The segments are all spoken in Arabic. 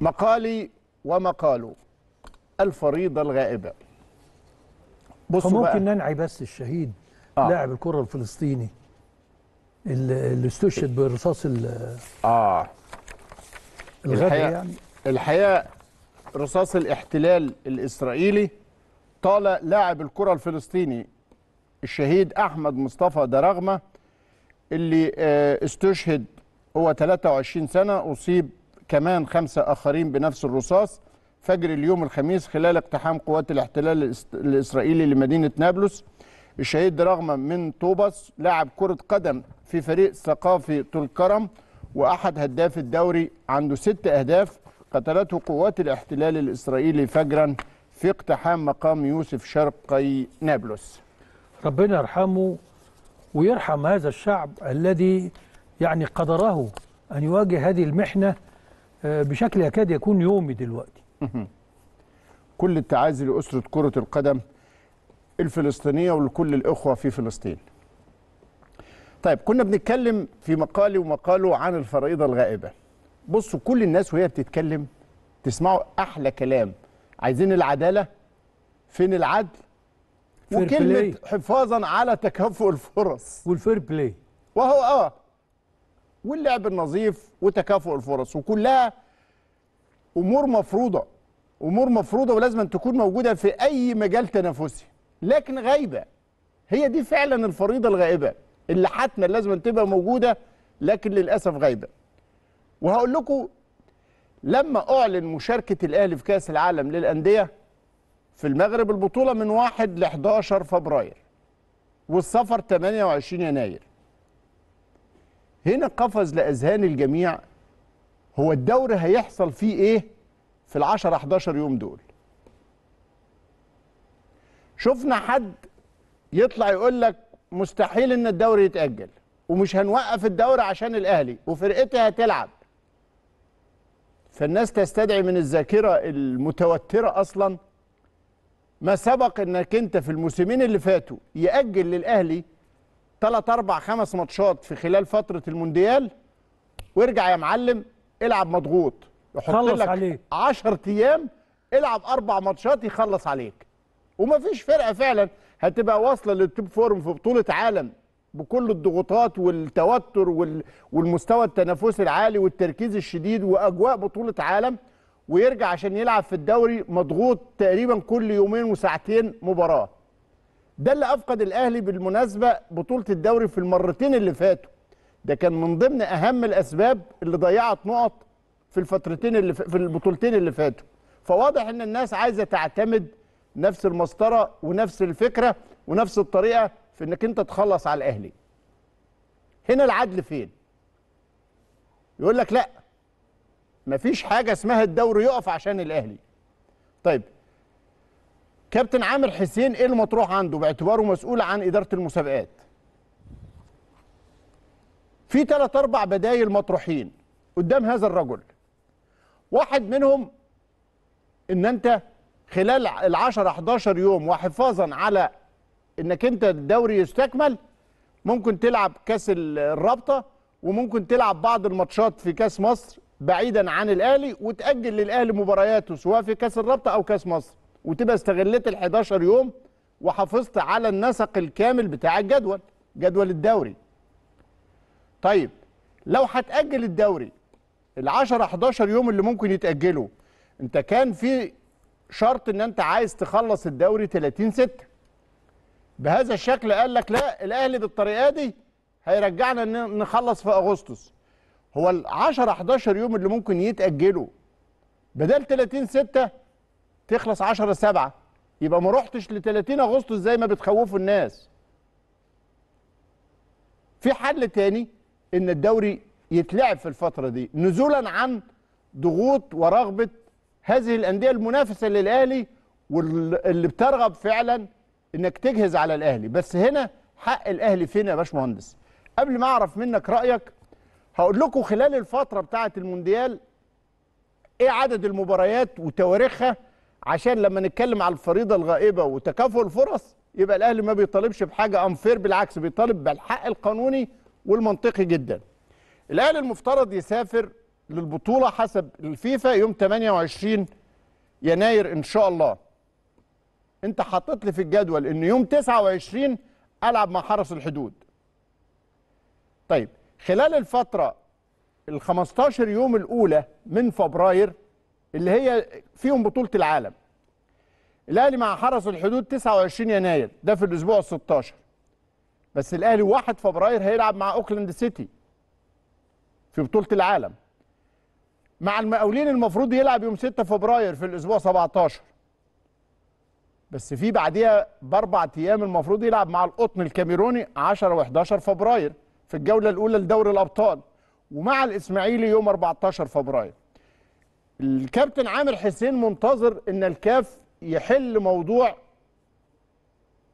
مقالي ومقاله الفريضة الغائبة بصوا ممكن بقى. ننعي بس الشهيد آه. لاعب الكرة الفلسطيني اللي استشهد برصاص ال اه الغبي يعني الحقيقة رصاص الاحتلال الإسرائيلي طال لاعب الكرة الفلسطيني الشهيد أحمد مصطفى درغمة اللي آه، استشهد هو 23 سنة أصيب كمان خمسة آخرين بنفس الرصاص فجر اليوم الخميس خلال اقتحام قوات الاحتلال الإسرائيلي لمدينة نابلس الشهيد رغم من طوبس لاعب كرة قدم في فريق ثقافي طولكرم وأحد هداف الدوري عنده ست أهداف قتلته قوات الاحتلال الإسرائيلي فجرا في اقتحام مقام يوسف شرقي نابلس ربنا يرحمه ويرحم هذا الشعب الذي يعني قدره أن يواجه هذه المحنة آه، بشكل يكاد يكون يومي دلوقتي كل التعازي لأسرة كرة القدم الفلسطينية ولكل الإخوة في فلسطين طيب كنا بنتكلم في مقالي ومقاله عن الفريضة الغائبة بصوا كل الناس وهي بتتكلم تسمعوا أحلى كلام عايزين العدالة فين العدل وكلمة حفاظا على تكافؤ الفرص والفير بلاي وهو اه واللعب النظيف وتكافؤ الفرص وكلها امور مفروضه امور مفروضه ولازم أن تكون موجوده في اي مجال تنافسي لكن غايبه هي دي فعلا الفريضه الغائبه اللي حتما لازم أن تبقى موجوده لكن للاسف غايبه وهقول لكم لما اعلن مشاركه الاهلي في كاس العالم للانديه في المغرب البطوله من 1 ل 11 فبراير والسفر 28 يناير هنا قفز لأذهان الجميع هو الدوري هيحصل فيه إيه في العشر 11 يوم دول شفنا حد يطلع يقول لك مستحيل ان الدوري يتاجل ومش هنوقف الدوري عشان الاهلي وفرقتي هتلعب فالناس تستدعي من الذاكره المتوتره اصلا ما سبق انك انت في الموسمين اللي فاتوا ياجل للاهلي ثلاث اربع خمس ماتشات في خلال فتره المونديال وارجع يا معلم العب مضغوط يحط لك 10 ايام العب اربع ماتشات يخلص عليك ومفيش فرقه فعلا هتبقى واصله للتوب فورم في بطوله عالم بكل الضغوطات والتوتر والمستوى التنافسي العالي والتركيز الشديد واجواء بطوله عالم ويرجع عشان يلعب في الدوري مضغوط تقريبا كل يومين وساعتين مباراه ده اللي افقد الاهلي بالمناسبه بطوله الدوري في المرتين اللي فاتوا ده كان من ضمن اهم الاسباب اللي ضيعت نقط في الفترتين اللي في البطولتين اللي فاتوا فواضح ان الناس عايزه تعتمد نفس المسطره ونفس الفكره ونفس الطريقه في انك انت تخلص على الاهلي هنا العدل فين يقول لك لا مفيش حاجه اسمها الدوري يقف عشان الاهلي طيب كابتن عامر حسين ايه المطروح عنده باعتباره مسؤول عن اداره المسابقات في ثلاث اربع بدايل مطروحين قدام هذا الرجل واحد منهم ان انت خلال ال 10 11 يوم وحفاظا على انك انت الدوري يستكمل ممكن تلعب كاس الرابطه وممكن تلعب بعض الماتشات في كاس مصر بعيدا عن الاهلي وتاجل للاهلي مبارياته سواء في كاس الرابطه او كاس مصر وتبقى استغلت ال 11 يوم وحافظت على النسق الكامل بتاع الجدول جدول الدوري طيب لو هتأجل الدوري ال 10 11 يوم اللي ممكن يتأجلوا انت كان في شرط ان انت عايز تخلص الدوري 30 6 بهذا الشكل قال لك لا الاهلي بالطريقه دي هيرجعنا ان نخلص في اغسطس هو ال 10 11 يوم اللي ممكن يتاجلوا بدل 30 6 تخلص 10 7 يبقى ما رحتش ل 30 اغسطس زي ما بتخوفوا الناس في حل تاني ان الدوري يتلعب في الفتره دي نزولا عن ضغوط ورغبه هذه الانديه المنافسه للاهلي واللي بترغب فعلا انك تجهز على الاهلي بس هنا حق الاهلي فين يا باشمهندس قبل ما اعرف منك رايك هقول لكم خلال الفتره بتاعه المونديال ايه عدد المباريات وتواريخها عشان لما نتكلم على الفريضه الغائبه وتكافؤ الفرص يبقى الاهلي ما بيطالبش بحاجه انفير بالعكس بيطالب بالحق القانوني والمنطقي جدا. الاهلي المفترض يسافر للبطوله حسب الفيفا يوم 28 يناير ان شاء الله. انت حطيت لي في الجدول ان يوم 29 العب مع حرس الحدود. طيب خلال الفتره ال 15 يوم الاولى من فبراير اللي هي فيهم بطوله العالم الاهلي مع حرس الحدود 29 يناير ده في الاسبوع ال 16 بس الاهلي 1 فبراير هيلعب مع اوكلاند سيتي في بطوله العالم مع المقاولين المفروض يلعب يوم 6 فبراير في الاسبوع 17 بس في بعديها باربع ايام المفروض يلعب مع القطن الكاميروني 10 و11 فبراير في الجوله الاولى لدوري الابطال ومع الاسماعيلي يوم 14 فبراير الكابتن عامر حسين منتظر ان الكاف يحل موضوع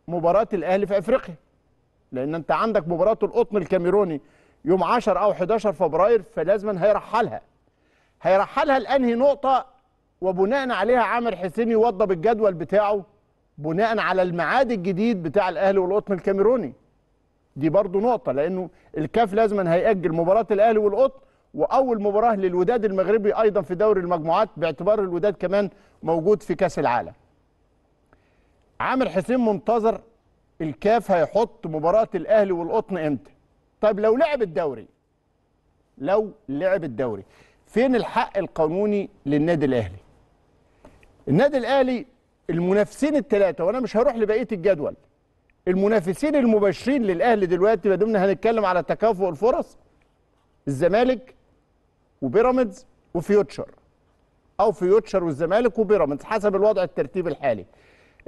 مباراه الاهلي في افريقيا لان انت عندك مباراه القطن الكاميروني يوم 10 او 11 فبراير فلازما هيرحلها هيرحلها لانهي نقطه وبناء عليها عامر حسين يوضب الجدول بتاعه بناء على الميعاد الجديد بتاع الاهلي والقطن الكاميروني دي برضو نقطه لانه الكاف لازما هيأجل مباراه الاهلي والقطن واول مباراه للوداد المغربي ايضا في دوري المجموعات باعتبار الوداد كمان موجود في كاس العالم عامر حسين منتظر الكاف هيحط مباراه الاهلي والقطن امتى طيب لو لعب الدوري لو لعب الدوري فين الحق القانوني للنادي الاهلي النادي الاهلي المنافسين الثلاثه وانا مش هروح لبقيه الجدول المنافسين المباشرين للاهلي دلوقتي ما دمنا هنتكلم على تكافؤ الفرص الزمالك وبيراميدز وفيوتشر او فيوتشر والزمالك وبيراميدز حسب الوضع الترتيب الحالي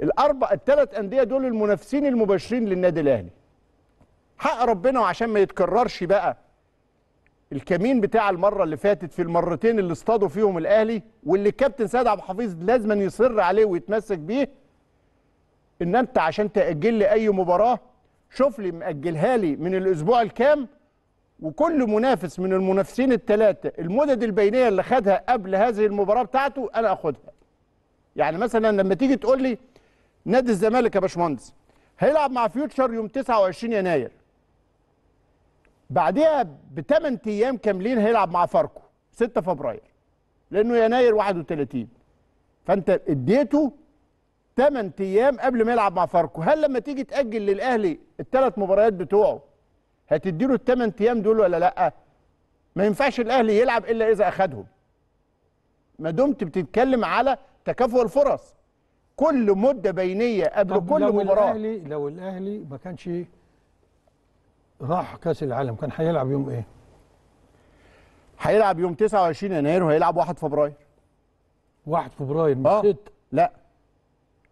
الاربع الثلاث انديه دول المنافسين المباشرين للنادي الاهلي حق ربنا وعشان ما يتكررش بقى الكمين بتاع المره اللي فاتت في المرتين اللي اصطادوا فيهم الاهلي واللي الكابتن سيد عبد الحفيظ لازما يصر عليه ويتمسك بيه ان انت عشان تاجل لي اي مباراه شوف لي ماجلها لي من الاسبوع الكام وكل منافس من المنافسين الثلاثه المدد البينيه اللي خدها قبل هذه المباراه بتاعته انا اخدها يعني مثلا لما تيجي تقول لي نادي الزمالك يا باشمهندس هيلعب مع فيوتشر يوم 29 يناير بعدها بثمان ايام كاملين هيلعب مع فاركو 6 فبراير لانه يناير 31 فانت اديته 8 ايام قبل ما يلعب مع فاركو هل لما تيجي تاجل للاهلي الثلاث مباريات بتوعه هتديله الثمان ايام دول ولا لا ما ينفعش الاهلي يلعب الا اذا اخذهم. ما دمت بتتكلم على تكافؤ الفرص كل مده بينيه قبل كل لو مباراه الاهلي لو الاهلي ما كانش راح كاس العالم كان هيلعب يوم ايه هيلعب يوم 29 يناير وهيلعب 1 فبراير 1 فبراير مش 6 آه. لا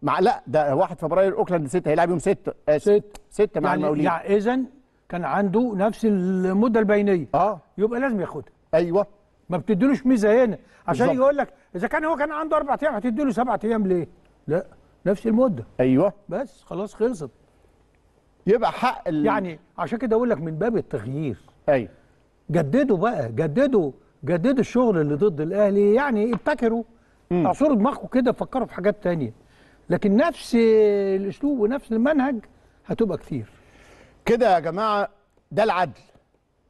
مع لا ده 1 فبراير اوكلاند 6 هيلعب يوم 6 6 6 مع يعني المقاولين يعني اذا كان عنده نفس المده البينيه اه يبقى لازم ياخدها ايوه ما بتديلوش ميزه هنا عشان بالزبط. يقول لك اذا كان هو كان عنده اربع ايام هتديله سبع ايام ليه؟ لا نفس المده ايوه بس خلاص خلصت يبقى حق ال... يعني عشان كده اقول لك من باب التغيير ايوه جددوا بقى جددوا جددوا الشغل اللي ضد الاهلي يعني ابتكروا اعصروا دماغكم كده فكروا في حاجات تانية لكن نفس الاسلوب ونفس المنهج هتبقى كتير كده يا جماعه ده العدل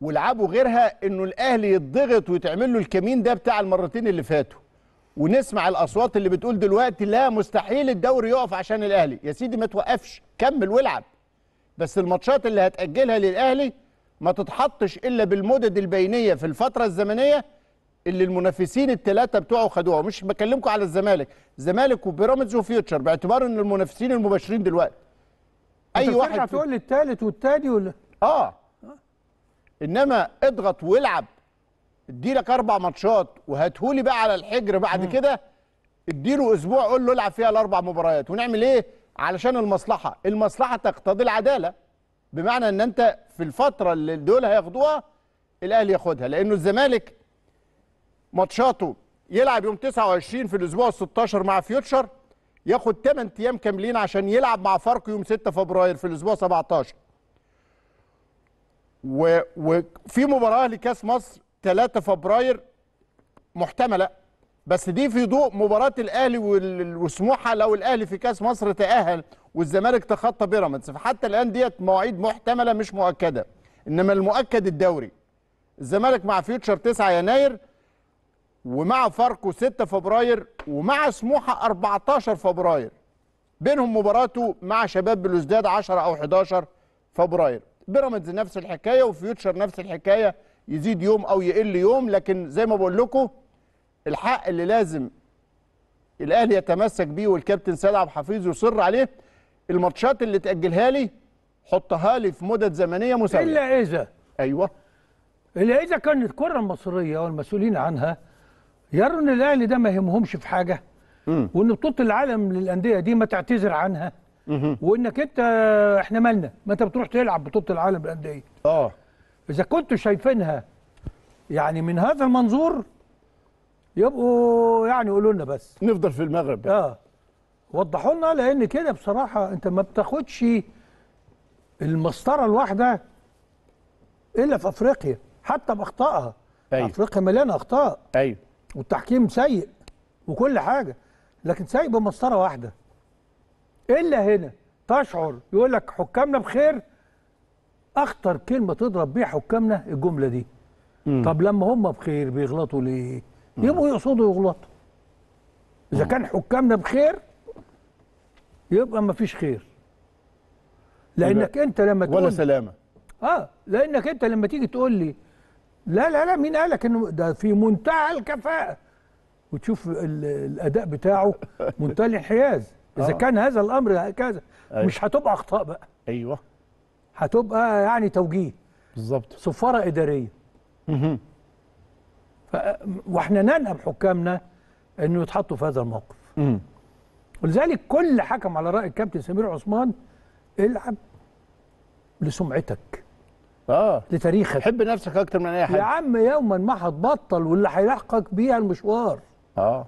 والعبوا غيرها انه الاهلي يتضغط ويتعمل له الكمين ده بتاع المرتين اللي فاتوا ونسمع الاصوات اللي بتقول دلوقتي لا مستحيل الدوري يقف عشان الاهلي يا سيدي ما توقفش كمل والعب بس الماتشات اللي هتاجلها للاهلي ما تتحطش الا بالمدد البينيه في الفتره الزمنيه اللي المنافسين الثلاثه بتوعه خدوها مش بكلمكم على الزمالك زمالك وبيراميدز وفيوتشر باعتبار ان المنافسين المباشرين دلوقتي اي واحد ترجع تقول للثالث والثاني ولا اه انما اضغط والعب ادي لك اربع ماتشات وهاتهولي بقى على الحجر بعد كده اديله اسبوع قول له العب فيها الاربع مباريات ونعمل ايه علشان المصلحه المصلحه تقتضي العداله بمعنى ان انت في الفتره اللي دول هياخدوها الاهلي ياخدها لانه الزمالك ماتشاته يلعب يوم 29 في الاسبوع ال 16 مع فيوتشر ياخد 8 ايام كاملين عشان يلعب مع فاركو يوم 6 فبراير في الاسبوع 17 و... وفي مباراه لكاس مصر 3 فبراير محتمله بس دي في ضوء مباراه الاهلي والسموحه وسموحه لو الاهلي في كاس مصر تاهل والزمالك تخطى بيراميدز فحتى الان ديت مواعيد محتمله مش مؤكده انما المؤكد الدوري الزمالك مع فيوتشر 9 يناير ومع فاركو 6 فبراير ومع سموحه 14 فبراير بينهم مباراته مع شباب بلوزداد 10 او 11 فبراير بيراميدز نفس الحكايه وفيوتشر نفس الحكايه يزيد يوم او يقل يوم لكن زي ما بقول لكم الحق اللي لازم الاهلي يتمسك بيه والكابتن سيد عبد الحفيظ يصر عليه الماتشات اللي تاجلها لي حطها لي في مدد زمنيه مساويه الا اذا ايوه الا اذا كانت الكره المصريه والمسؤولين عنها يروا ان الاهلي ده ما يهمهمش في حاجه وان بطوله العالم للانديه دي ما تعتذر عنها وانك انت احنا مالنا ما انت بتروح تلعب بطوله العالم للانديه اه اذا كنتوا شايفينها يعني من هذا المنظور يبقوا يعني قولوا لنا بس نفضل في المغرب بقى. اه وضحوا لنا لان كده بصراحه انت ما بتاخدش المسطره الواحده الا في افريقيا حتى باخطائها أيوه. افريقيا مليانه اخطاء ايوه والتحكيم سيء وكل حاجة لكن سيء بمسطرة واحدة إلا هنا تشعر يقول لك حكامنا بخير أخطر كلمة تضرب بيها حكامنا الجملة دي مم. طب لما هم بخير بيغلطوا ليه؟ يبقوا يقصدوا يغلطوا إذا كان حكامنا بخير يبقى ما فيش خير لأنك أنت لما تقول ولا سلامة اه لانك انت لما تيجي تقول لي لا لا لا مين قالك انه ده في منتهى الكفاءه وتشوف الاداء بتاعه منتهى الانحياز اذا آه. كان هذا الامر هكذا أيوة. مش هتبقى اخطاء بقى ايوه هتبقى يعني توجيه بالظبط صفاره اداريه ف... واحنا ننأب حكامنا انه يتحطوا في هذا الموقف ولذلك كل حكم على راي الكابتن سمير عثمان العب لسمعتك اه لتاريخك حب نفسك اكتر من اي حاجه يا عم يوما ما هتبطل واللي هيلحقك بيها المشوار اه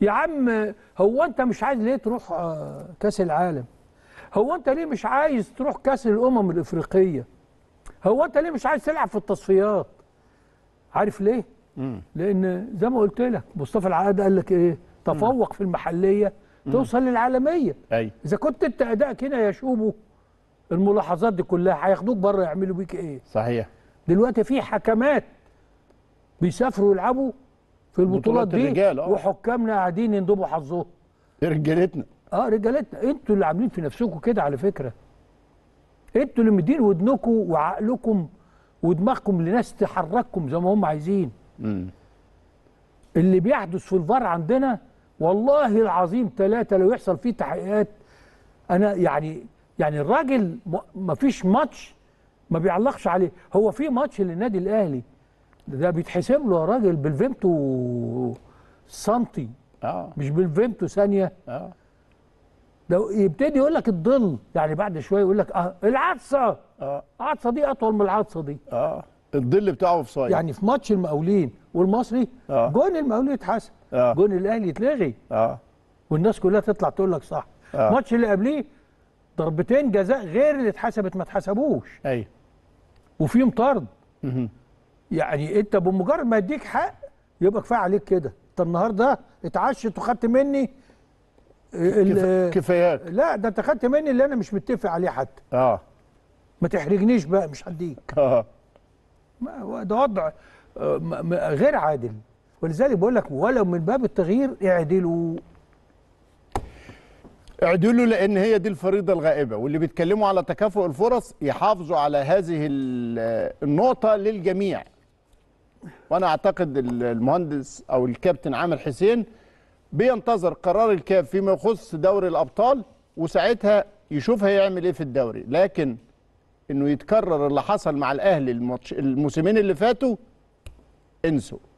يا عم هو انت مش عايز ليه تروح آه، كاس العالم هو انت ليه مش عايز تروح كاس الامم الافريقيه هو انت ليه مش عايز تلعب في التصفيات عارف ليه مم. لان زي ما قلت لك مصطفى العقاد قال لك ايه تفوق مم. في المحليه توصل مم. للعالميه أي. اذا كنت انت ادائك هنا يا شوبو الملاحظات دي كلها هياخدوك بره يعملوا بيك ايه صحيح دلوقتي في حكمات بيسافروا يلعبوا في البطولات دي آه. وحكامنا قاعدين يندبوا حظهم رجالتنا اه رجالتنا انتوا اللي عاملين في نفسكم كده على فكره انتوا اللي مدين ودنكم وعقلكم ودماغكم لناس تحرككم زي ما هم عايزين مم. اللي بيحدث في الفار عندنا والله العظيم ثلاثة لو يحصل فيه تحقيقات أنا يعني يعني الراجل ما فيش ماتش ما بيعلقش عليه هو في ماتش للنادي الاهلي ده بيتحسب له يا راجل بالفيمتو سنتي آه. مش بالفيمتو ثانيه آه. ده يبتدي يقول لك الظل يعني بعد شويه يقول لك اه العطسه اه العطسه دي اطول من العطسه دي اه الظل بتاعه في صايد يعني في ماتش المقاولين والمصري آه. جون المقاولين اتحسب آه. جون الاهلي اتلغي اه والناس كلها تطلع تقول لك صح آه. الماتش اللي قبليه ضربتين جزاء غير اللي اتحسبت ما اتحسبوش ايوه وفيهم طرد يعني انت بمجرد ما يديك حق يبقى كفايه عليك كده انت النهارده اتعشت وخدت مني آه، كفايات لا ده انت خدت مني اللي انا مش متفق عليه حتى اه ما تحرجنيش بقى مش هديك اه ده وضع آه، غير عادل ولذلك بقول لك ولو من باب التغيير اعدلوا اعدلوا لان هي دي الفريضه الغائبه واللي بيتكلموا على تكافؤ الفرص يحافظوا على هذه النقطه للجميع وانا اعتقد المهندس او الكابتن عامر حسين بينتظر قرار الكاف فيما يخص دوري الابطال وساعتها يشوف هيعمل ايه في الدوري لكن انه يتكرر اللي حصل مع الاهلي الموسمين اللي فاتوا انسوا